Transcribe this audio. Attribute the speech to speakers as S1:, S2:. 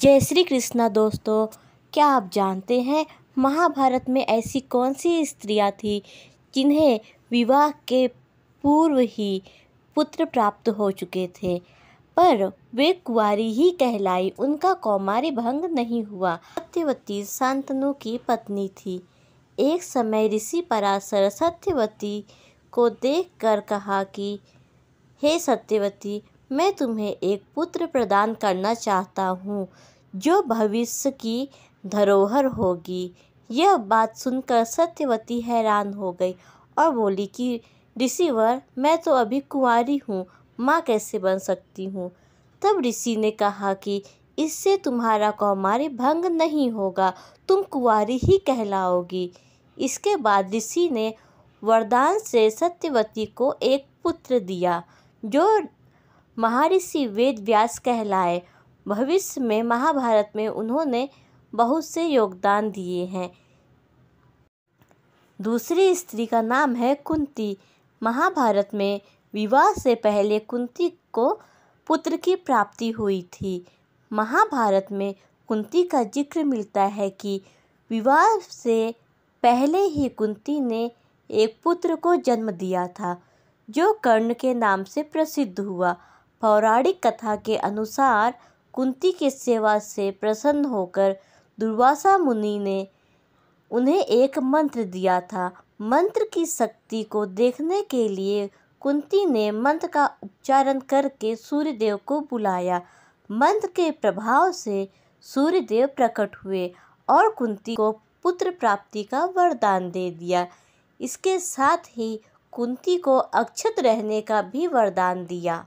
S1: जय श्री कृष्णा दोस्तों क्या आप जानते हैं महाभारत में ऐसी कौन सी स्त्रियां थी जिन्हें विवाह के पूर्व ही पुत्र प्राप्त हो चुके थे पर वे कुंवारी ही कहलाई उनका कौमारी भंग नहीं हुआ सत्यवती सांतनु की पत्नी थी एक समय ऋषि पराशर सत्यवती को देखकर कहा कि हे सत्यवती मैं तुम्हें एक पुत्र प्रदान करना चाहता हूँ जो भविष्य की धरोहर होगी यह बात सुनकर सत्यवती हैरान हो गई और बोली कि रिसीवर मैं तो अभी कुंवारी हूँ माँ कैसे बन सकती हूँ तब ऋषि ने कहा कि इससे तुम्हारा कौमारी भंग नहीं होगा तुम कुंवारी ही कहलाओगी इसके बाद ऋषि ने वरदान से सत्यवती को एक पुत्र दिया जो महर्षि वेद व्यास कहलाए भविष्य में महाभारत में उन्होंने बहुत से योगदान दिए हैं दूसरी स्त्री का नाम है कुंती महाभारत में विवाह से पहले कुंती को पुत्र की प्राप्ति हुई थी महाभारत में कुंती का जिक्र मिलता है कि विवाह से पहले ही कुंती ने एक पुत्र को जन्म दिया था जो कर्ण के नाम से प्रसिद्ध हुआ पौराणिक कथा के अनुसार कुंती की सेवा से प्रसन्न होकर दुर्वासा मुनि ने उन्हें एक मंत्र दिया था मंत्र की शक्ति को देखने के लिए कुंती ने मंत्र का उच्चारण करके सूर्यदेव को बुलाया मंत्र के प्रभाव से सूर्यदेव प्रकट हुए और कुंती को पुत्र प्राप्ति का वरदान दे दिया इसके साथ ही कुंती को अक्षत रहने का भी वरदान दिया